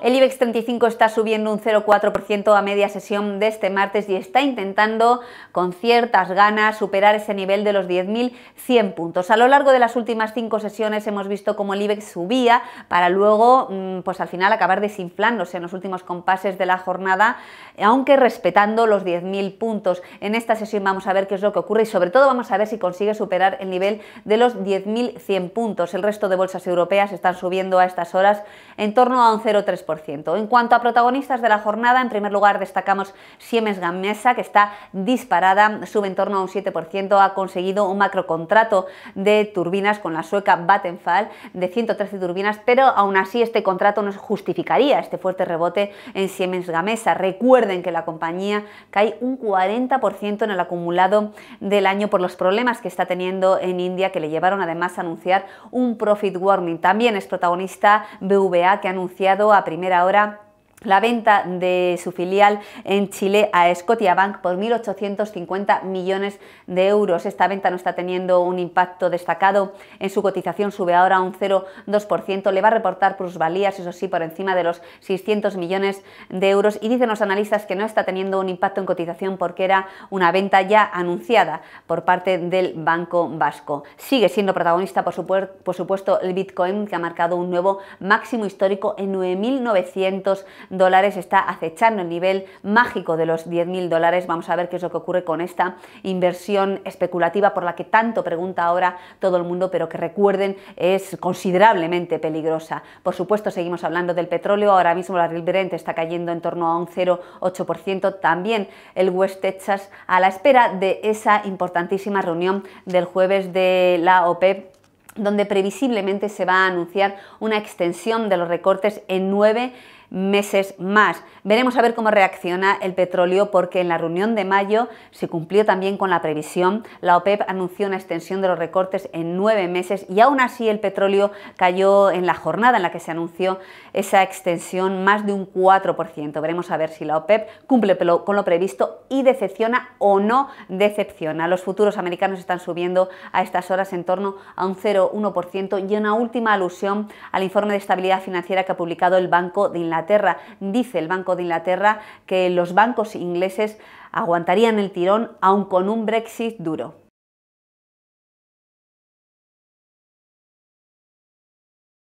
El IBEX 35 está subiendo un 0,4% a media sesión de este martes y está intentando con ciertas ganas superar ese nivel de los 10.100 puntos. A lo largo de las últimas cinco sesiones hemos visto cómo el IBEX subía para luego, mm, pues al final acabar desinflándose en los últimos compases de la jornada, aunque respetando los 10.000 puntos. En esta sesión vamos a ver qué es lo que ocurre y sobre todo vamos a ver si consigue superar el nivel de los 10.100 puntos. El resto de bolsas europeas están subiendo a estas horas en torno a un 0,3%. En cuanto a protagonistas de la jornada, en primer lugar destacamos Siemens Gamesa, que está disparada, sube en torno a un 7%, ha conseguido un contrato de turbinas con la sueca Vattenfall de 113 turbinas, pero aún así este contrato no justificaría este fuerte rebote en Siemens Gamesa. Recuerden que la compañía cae un 40% en el acumulado del año por los problemas que está teniendo en India, que le llevaron además a anunciar un profit warning. También es protagonista BVA, que ha anunciado a primera primera hora la venta de su filial en Chile a Bank por 1.850 millones de euros. Esta venta no está teniendo un impacto destacado en su cotización, sube ahora a un 0,2%, le va a reportar plusvalías, eso sí, por encima de los 600 millones de euros y dicen los analistas que no está teniendo un impacto en cotización porque era una venta ya anunciada por parte del Banco Vasco. Sigue siendo protagonista, por, supuesto, por supuesto el Bitcoin, que ha marcado un nuevo máximo histórico en 9.900 dólares, está acechando el nivel mágico de los 10.000 dólares. Vamos a ver qué es lo que ocurre con esta inversión especulativa por la que tanto pregunta ahora todo el mundo, pero que recuerden es considerablemente peligrosa. Por supuesto, seguimos hablando del petróleo. Ahora mismo la Brent está cayendo en torno a un 0,8%. También el West Texas a la espera de esa importantísima reunión del jueves de la OPEP donde previsiblemente se va a anunciar una extensión de los recortes en nueve meses más. Veremos a ver cómo reacciona el petróleo porque en la reunión de mayo se cumplió también con la previsión. La OPEP anunció una extensión de los recortes en nueve meses y aún así el petróleo cayó en la jornada en la que se anunció esa extensión más de un 4%. Veremos a ver si la OPEP cumple con lo previsto y decepciona o no decepciona. Los futuros americanos están subiendo a estas horas en torno a un 0,1% y una última alusión al informe de estabilidad financiera que ha publicado el Banco de Inglaterra Inglaterra. Dice el Banco de Inglaterra que los bancos ingleses aguantarían el tirón aun con un Brexit duro.